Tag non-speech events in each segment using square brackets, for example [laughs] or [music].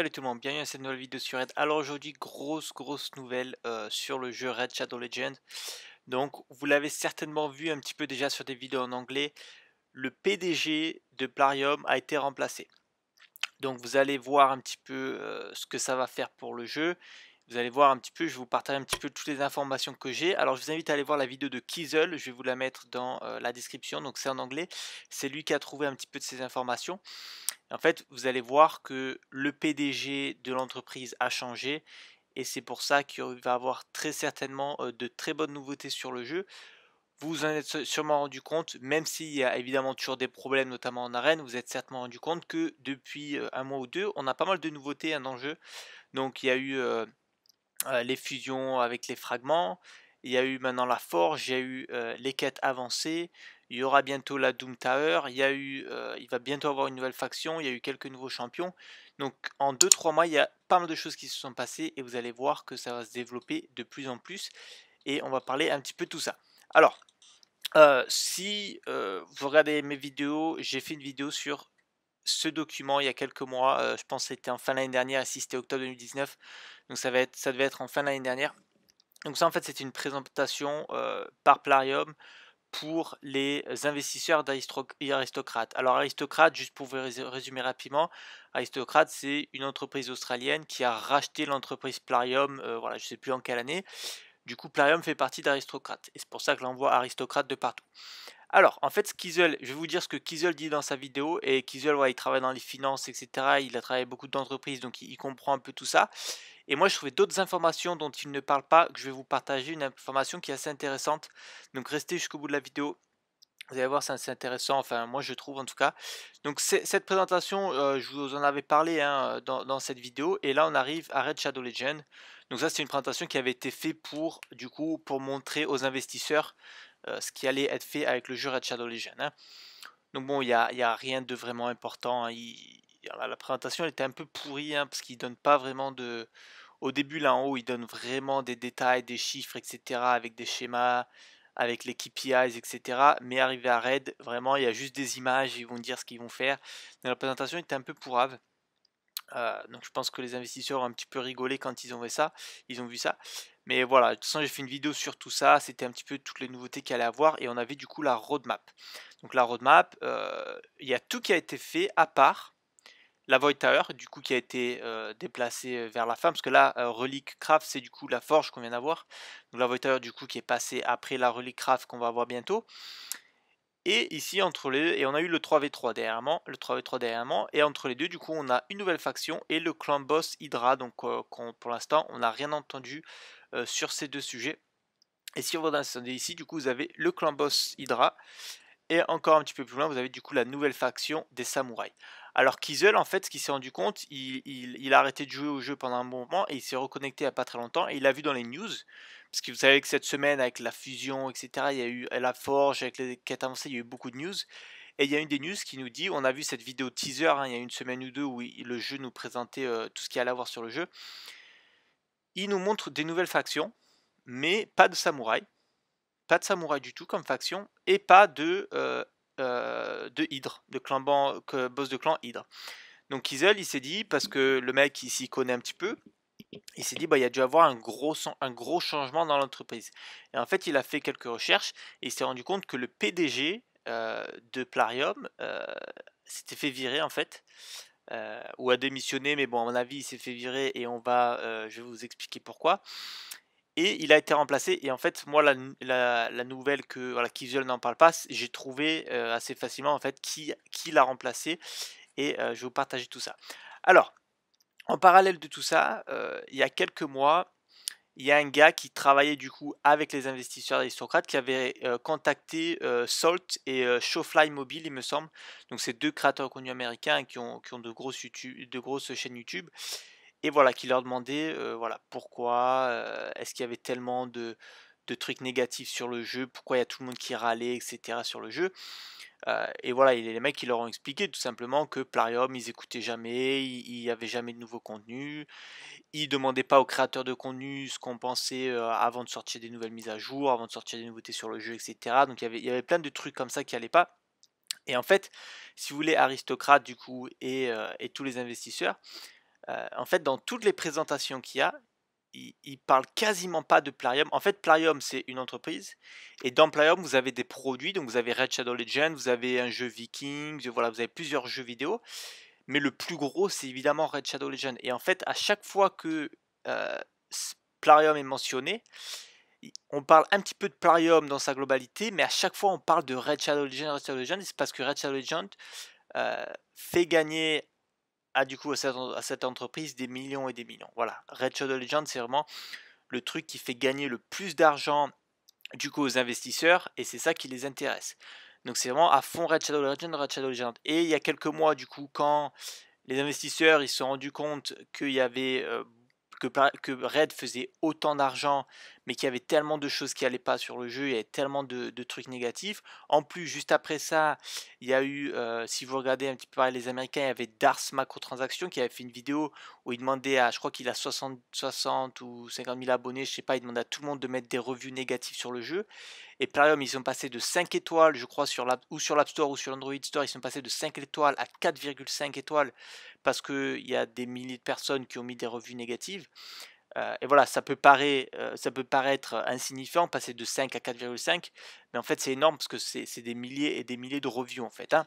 Salut tout le monde, bienvenue à cette nouvelle vidéo sur Red. Alors aujourd'hui, grosse grosse nouvelle euh, sur le jeu Red Shadow Legend. Donc vous l'avez certainement vu un petit peu déjà sur des vidéos en anglais, le PDG de Plarium a été remplacé. Donc vous allez voir un petit peu euh, ce que ça va faire pour le jeu vous allez voir un petit peu, je vous partage un petit peu toutes les informations que j'ai. Alors je vous invite à aller voir la vidéo de Kiesel, je vais vous la mettre dans euh, la description, donc c'est en anglais. C'est lui qui a trouvé un petit peu de ces informations. En fait, vous allez voir que le PDG de l'entreprise a changé et c'est pour ça qu'il va avoir très certainement euh, de très bonnes nouveautés sur le jeu. Vous vous en êtes sûrement rendu compte, même s'il y a évidemment toujours des problèmes, notamment en arène, vous êtes certainement rendu compte que depuis euh, un mois ou deux, on a pas mal de nouveautés hein, dans le jeu. Donc il y a eu les fusions avec les fragments. Il y a eu maintenant la forge, il y a eu les quêtes avancées, il y aura bientôt la Doom Tower, il, y a eu, il va bientôt avoir une nouvelle faction, il y a eu quelques nouveaux champions. Donc en 2-3 mois, il y a pas mal de choses qui se sont passées et vous allez voir que ça va se développer de plus en plus. Et on va parler un petit peu de tout ça. Alors, si vous regardez mes vidéos, j'ai fait une vidéo sur ce document il y a quelques mois. Euh, je pense que c'était en fin d'année l'année dernière, si c'était octobre 2019. Donc ça, va être, ça devait être en fin d'année dernière. Donc ça en fait c'est une présentation euh, par Plarium pour les investisseurs d'Aristocrate. Alors Aristocrate, juste pour vous résumer rapidement, Aristocrate c'est une entreprise australienne qui a racheté l'entreprise Plarium, euh, voilà, je ne sais plus en quelle année. Du coup, Plarium fait partie d'Aristocrate et c'est pour ça que l'on voit Aristocrate de partout. Alors, en fait, Kizel, je vais vous dire ce que Kizel dit dans sa vidéo. Et Kizel, il travaille dans les finances, etc. Il a travaillé beaucoup d'entreprises, donc il comprend un peu tout ça. Et moi, je trouvais d'autres informations dont il ne parle pas, que je vais vous partager, une information qui est assez intéressante. Donc, restez jusqu'au bout de la vidéo. Vous allez voir, c'est assez intéressant, enfin moi je trouve en tout cas. Donc cette présentation, euh, je vous en avais parlé hein, dans, dans, cette vidéo, et là on arrive à Red Shadow Legend. Donc ça c'est une présentation qui avait été faite pour, du coup, pour montrer aux investisseurs euh, ce qui allait être fait avec le jeu Red Shadow Legion. Hein. Donc bon, il n'y a, a, rien de vraiment important. Hein. la présentation était un peu pourrie hein, parce qu'il donne pas vraiment de. Au début là en haut, il donne vraiment des détails, des chiffres, etc. avec des schémas, avec les KPIs, etc. Mais arrivé à Red, vraiment il y a juste des images, ils vont dire ce qu'ils vont faire. la présentation était un peu pourrave. Euh, donc je pense que les investisseurs ont un petit peu rigolé quand ils ont vu ça. Ils ont vu ça. Mais voilà, de toute façon, j'ai fait une vidéo sur tout ça. C'était un petit peu toutes les nouveautés qu'il allait avoir. Et on avait du coup la roadmap. Donc la roadmap, euh, il y a tout qui a été fait à part la Void Tower, du coup, qui a été euh, déplacée euh, vers la fin, parce que là, relique Relic Craft, c'est du coup la forge qu'on vient d'avoir. Donc la Void Tower, du coup, qui est passée après la Relic Craft qu'on va avoir bientôt. Et ici, entre les deux, et on a eu le 3v3 derrière le 3v3 derrière et entre les deux, du coup, on a une nouvelle faction et le clan boss Hydra, donc pour l'instant, on n'a rien entendu euh, sur ces deux sujets. Et si on vous descendez ici, du coup, vous avez le clan boss Hydra. Et encore un petit peu plus loin, vous avez du coup la nouvelle faction des samouraïs. Alors Kizel, en fait, ce qu'il s'est rendu compte, il, a arrêté de jouer au jeu pendant un bon moment et il s'est reconnecté il pas très longtemps. Et il a vu dans les news, parce que vous savez que cette semaine, avec la fusion, etc., il y a eu la forge, avec les quêtes avancées, il y a eu beaucoup de news. Et il y a une des news qui nous dit, on a vu cette vidéo teaser hein, il y a une semaine ou deux où le jeu nous présentait euh, tout ce qu'il y a voir sur le jeu. Il nous montre des nouvelles factions, mais pas de samouraï. Pas de samouraï du tout comme faction, et pas de, euh, euh, de hydre, de clan boss de clan hydre. Donc Kizel, il s'est dit, parce que le mec, il s'y connaît un petit peu, il s'est dit, bah, il y a dû avoir un gros, un gros changement dans l'entreprise. Et en fait, il a fait quelques recherches, et il s'est rendu compte que le PDG euh, de Plarium s'était fait virer, en fait, euh, ou a démissionné, mais bon, à mon avis, il s'est fait virer et on va, euh, je vais vous expliquer pourquoi. Et il a été remplacé. Et en fait, moi, la, la, nouvelle que voilà, n'en parle pas, j'ai trouvé euh, assez facilement en fait qui, qui l'a remplacé. Et je vais vous partager tout ça. Alors, en parallèle de tout ça, il y a quelques mois, il y a un gars qui travaillait du coup avec les investisseurs aristocrates qui avait euh, contacté euh, Salt et euh, Showfly Mobile, il me semble. Donc c'est deux créateurs connus américains qui ont, de, grosses chaînes YouTube. Et voilà, qui leur demandait voilà, pourquoi est-ce qu'il y avait tellement de, trucs négatifs sur le jeu, pourquoi il y a tout le monde qui râlait, etc. sur le jeu. Euh, et voilà, les mecs qui leur ont expliqué tout simplement que Plarium, ils écoutaient jamais, il n'y avait jamais de nouveaux contenus ils demandaient pas aux créateurs de contenu ce qu'on pensait euh, avant de sortir des nouvelles mises à jour, avant de sortir des nouveautés sur le jeu, etc. Donc il y avait plein de trucs comme ça qui n'allaient pas. Et en fait, si vous voulez, Aristocrate, du coup, et, euh, et tous les investisseurs, en fait, dans toutes les présentations qu'il y a, il, il, parle quasiment pas de Plarium. En fait, Plarium, c'est une entreprise. Et dans Plarium, vous avez des produits. Donc, vous avez Red Shadow Legends, vous avez un jeu Viking, voilà, vous avez plusieurs jeux vidéo. Mais le plus gros, c'est évidemment Red Shadow Legends. Et en fait, à chaque fois que euh, Plarium est mentionné, on parle un petit peu de Plarium dans sa globalité, mais à chaque fois, on parle de Red Shadow Legends, C'est parce que Red Shadow Legends euh, fait gagner a du coup à cette, entreprise des millions et des millions. Voilà, Red Shadow legend c'est vraiment le truc qui fait gagner le plus d'argent du coup aux investisseurs et c'est ça qui les intéresse. Donc c'est vraiment à fond Red Shadow legend Red Shadow legend Et il y a quelques mois, du coup, quand les investisseurs ils se sont rendus compte qu'il y avait euh, que, Red faisait autant d'argent, mais qu'il y avait tellement de choses qui n'allaient pas sur le jeu, il y avait tellement de, trucs négatifs. En plus, juste après ça, il y a eu, euh, si vous regardez un petit peu les Américains, il y avait Dars Macrotransaction qui avait fait une vidéo où il demandait à, je crois qu'il a 60, 60 ou 50 000 abonnés, je sais pas, il demandait à tout le monde de mettre des revues négatives sur le jeu. Et Plarium, ils sont passés de 5 étoiles, je crois, sur ou sur l'App Store ou sur l'Android Store, ils sont passés de 5 étoiles à 4,5 étoiles parce qu'il y a des milliers de personnes qui ont mis des revues négatives. Euh, et voilà, ça peut, paraître, euh, ça peut paraître insignifiant, passer de 5 à 4,5, mais en fait c'est énorme parce que c'est des milliers et des milliers de revues en fait. Hein.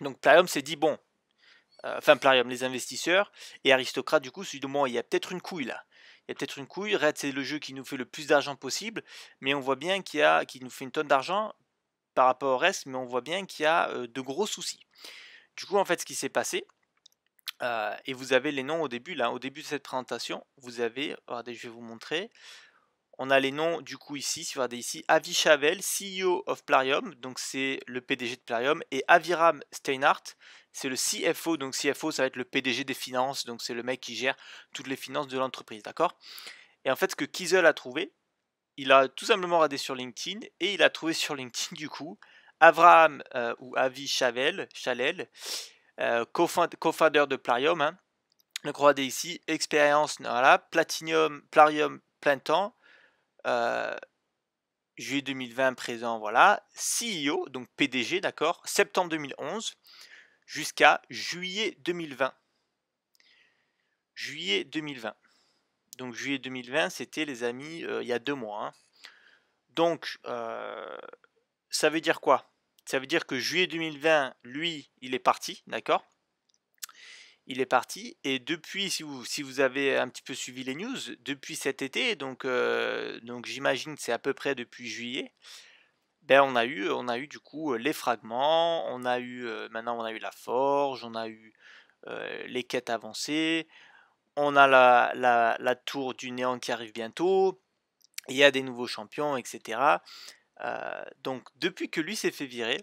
Donc Plarium s'est dit, bon, euh, enfin Plarium, les investisseurs, et Aristocrate du coup se dit, bon, il y a peut-être une couille là. Il y a peut-être une couille, Red c'est le jeu qui nous fait le plus d'argent possible, mais on voit bien qu'il nous fait une tonne d'argent par rapport au reste, mais on voit bien qu'il y a de gros soucis. Du coup, en fait, ce qui s'est passé, euh, et vous avez les noms au début, là, au début de cette présentation, vous avez, regardez, je vais vous montrer, on a les noms du coup ici, si vous regardez ici, Avi Chavel, CEO of Plarium, donc c'est le PDG de Plarium, et Aviram Steinhardt, c'est le CFO, donc CFO ça va être le PDG des finances, donc c'est le mec qui gère toutes les finances de l'entreprise, d'accord Et en fait ce que Kizel a trouvé, il a tout simplement regardé sur LinkedIn, et il a trouvé sur LinkedIn du coup, Avram euh, ou Avi Chavel, Chalel, euh, Co-founder de Plarium, hein. le le regardez ici, expérience, voilà, Platinum, Plarium plein temps, euh, juillet 2020 présent, voilà, CEO, donc PDG, d'accord, septembre 2011 jusqu'à juillet 2020. Juillet 2020. Donc juillet 2020, c'était les amis, euh, il y a deux mois. Hein. Donc, ça veut dire quoi ça veut dire que juillet 2020, lui, il est parti, d'accord il est parti. Et depuis, si vous, avez un petit peu suivi les news, depuis cet été, donc, euh, donc j'imagine que c'est à peu près depuis juillet, ben on a eu, on a eu du coup euh, les fragments, on a eu euh, maintenant on a eu la forge, on a eu les quêtes avancées, on a la, la, la, tour du néant qui arrive bientôt, il y a des nouveaux champions, etc. Euh, donc depuis que lui s'est fait virer,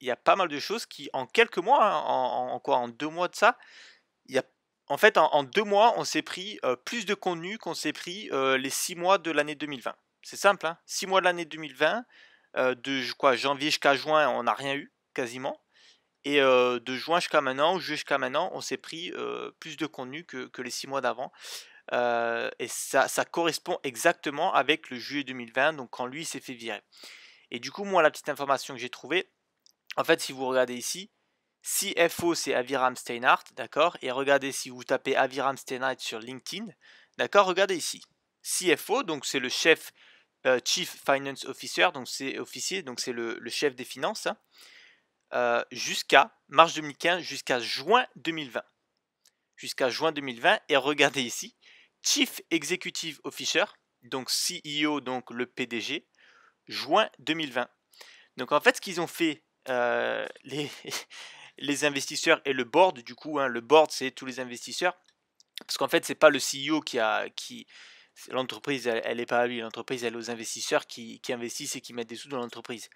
il y a pas mal de choses qui, en quelques mois, hein, en, quoi, en deux mois de ça, il y en fait, en, deux mois, on s'est pris euh, plus de contenu qu'on s'est pris euh, les six mois de l'année 2020. C'est simple, hein. six mois de l'année 2020, de quoi, janvier jusqu'à juin, on n'a rien eu quasiment. Et de juin jusqu'à maintenant, jusqu'à maintenant, on s'est pris plus de contenu que les six mois d'avant et ça, ça, correspond exactement avec le juillet 2020, donc quand lui s'est fait virer. Et du coup, moi, la petite information que j'ai trouvée, en fait, si vous regardez ici, CFO c'est Aviram Steinhardt, d'accord, et regardez si vous tapez Aviram Steinhardt sur LinkedIn, d'accord, regardez ici. CFO, donc c'est le chef Chief Finance Officer, donc c'est officier, donc c'est le, chef des finances, hein, jusqu'à mars 2015, jusqu'à juin 2020. Jusqu'à juin 2020, et regardez ici, Chief Executive Officer, donc CEO, donc le PDG, juin 2020. Donc en fait, ce qu'ils ont fait, euh, les, [laughs] les, investisseurs et le board, du coup, hein, le board c'est tous les investisseurs, parce qu'en fait, c'est pas le CEO qui a. Qui, l'entreprise, elle n'est pas à lui, l'entreprise, elle est aux investisseurs qui, investissent et qui mettent des sous dans l'entreprise.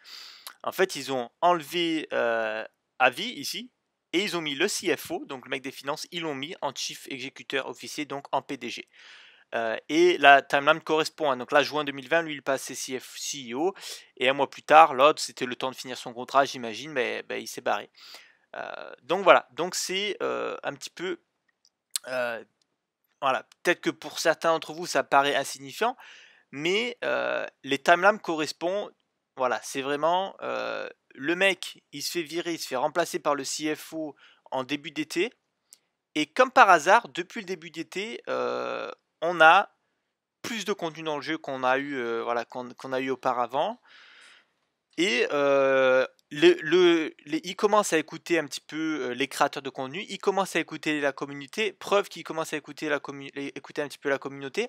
En fait, ils ont enlevé euh, avis ici, et ils ont mis le CFO, donc le mec des finances, ils l'ont mis en Chief Exécuteur Officier, donc en PDG. Euh, et la timeline correspond. à Donc là, juin 2020, lui, il passe, ses CEO. Et un mois plus tard, l'autre, c'était le temps de finir son contrat, j'imagine, mais, ben, il s'est barré. Euh, donc voilà, donc c'est euh, un petit peu... voilà, peut-être que pour certains d'entre vous, ça paraît insignifiant, mais les timelines correspondent voilà, c'est vraiment le mec, il se fait virer, il se fait remplacer par le CFO en début d'été. Et comme par hasard, depuis le début d'été, on a plus de contenu dans le jeu qu'on a eu, voilà, a eu auparavant. Et le, il commence à écouter un petit peu les créateurs de contenu, il commence à écouter la communauté, preuve qu'il commence à écouter, la écouter un petit peu la communauté.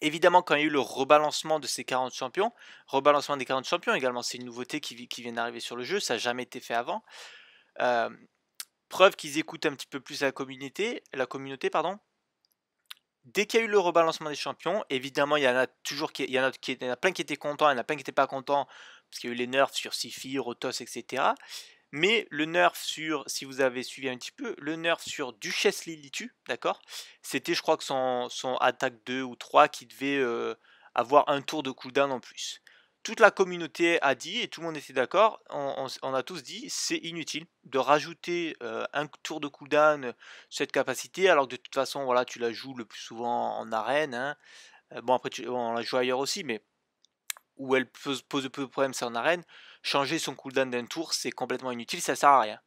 Évidemment, quand il y a eu le rebalancement de ces 40 champions, rebalancement des 40 champions également, c'est une nouveauté qui, vient d'arriver sur le jeu, ça n'a jamais été fait avant. preuve qu'ils écoutent un petit peu plus la communauté, la communauté pardon. Dès qu'il y a eu le rebalancement des champions, évidemment, il y en a toujours y en a, plein qui étaient contents, il y en a plein qui n'étaient pas contents, parce qu'il y a eu les nerfs sur Siphi, Rotos, etc. Mais le nerf sur, si vous avez suivi un petit peu, le nerf sur Duchesse Lilitu, d'accord C'était, je crois, que son, attaque 2 ou 3 qui devait euh, avoir un tour de cooldown en plus. Toute la communauté a dit, et tout le monde était d'accord, on, a tous dit, c'est inutile de rajouter euh, un tour de cooldown, cette capacité, alors que de toute façon, voilà, tu la joues le plus souvent en arène. Hein. Euh, bon, après, tu, on la joue ailleurs aussi, mais où elle pose, pose peu de problèmes, c'est en arène. Changer son cooldown d'un tour, c'est complètement inutile, ça sert à rien.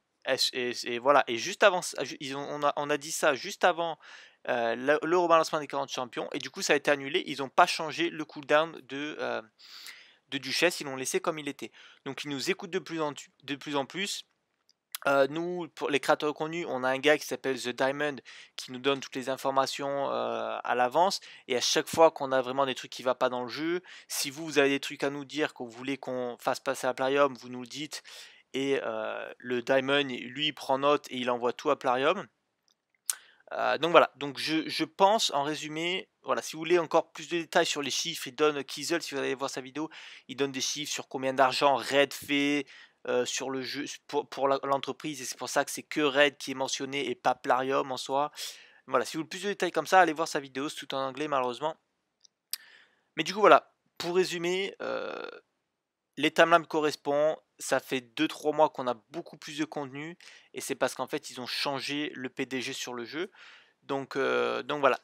Et, voilà, et juste avant, on, a, dit ça juste avant euh, le, rebalancement des 40 champions, et du coup ça a été annulé, ils n'ont pas changé le cooldown de, euh, de Duchesse, ils l'ont laissé comme il était. Donc ils nous écoutent de plus en, de plus, en plus nous, pour les créateurs connus, on a un gars qui s'appelle The Diamond qui nous donne toutes les informations à l'avance. Et à chaque fois qu'on a vraiment des trucs qui ne vont pas dans le jeu, si vous, vous avez des trucs à nous dire, qu'on voulez qu'on fasse passer à Plarium, vous nous le dites. Et le Diamond, lui, il prend note et il envoie tout à Plarium. donc voilà, donc je, pense en résumé, voilà, si vous voulez encore plus de détails sur les chiffres, il donne Kizel, si vous allez voir sa vidéo, il donne des chiffres sur combien d'argent Red fait, euh, sur le jeu pour, l'entreprise et c'est pour ça que c'est que Red qui est mentionné et pas Plarium en soi. Voilà, si vous voulez plus de détails comme ça, allez voir sa vidéo, c'est tout en anglais malheureusement. Mais du coup voilà, pour résumer, euh, les timelines correspondent, ça fait 2-3 mois qu'on a beaucoup plus de contenu et c'est parce qu'en fait ils ont changé le PDG sur le jeu. Donc, euh, donc voilà,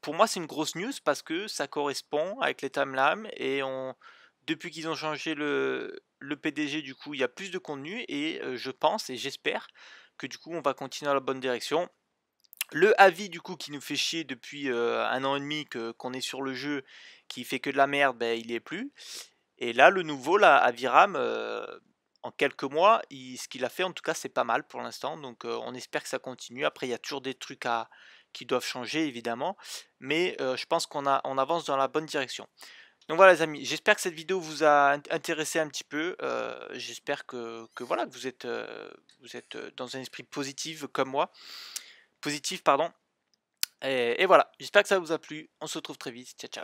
pour moi c'est une grosse news parce que ça correspond avec les timelines et on, depuis qu'ils ont changé le, PDG, du coup, il y a plus de contenu et euh, je pense et j'espère que du coup, on va continuer dans la bonne direction. Le avis du coup qui nous fait chier depuis euh, un an et demi qu'on est sur le jeu, qui fait que de la merde, ben, il n'y est plus. Et là, le nouveau, la Aviram, euh, en quelques mois, ce qu'il a fait, en tout cas, c'est pas mal pour l'instant. Donc on espère que ça continue. Après, il y a toujours des trucs à, qui doivent changer, évidemment. Mais je pense qu'on on avance dans la bonne direction. Donc voilà les amis, j'espère que cette vidéo vous a intéressé un petit peu. Euh, j'espère que, voilà que vous êtes, euh, vous êtes euh, dans un esprit positif comme moi. Positif, pardon. Et, et voilà, j'espère que ça vous a plu. On se retrouve très vite. Ciao, ciao.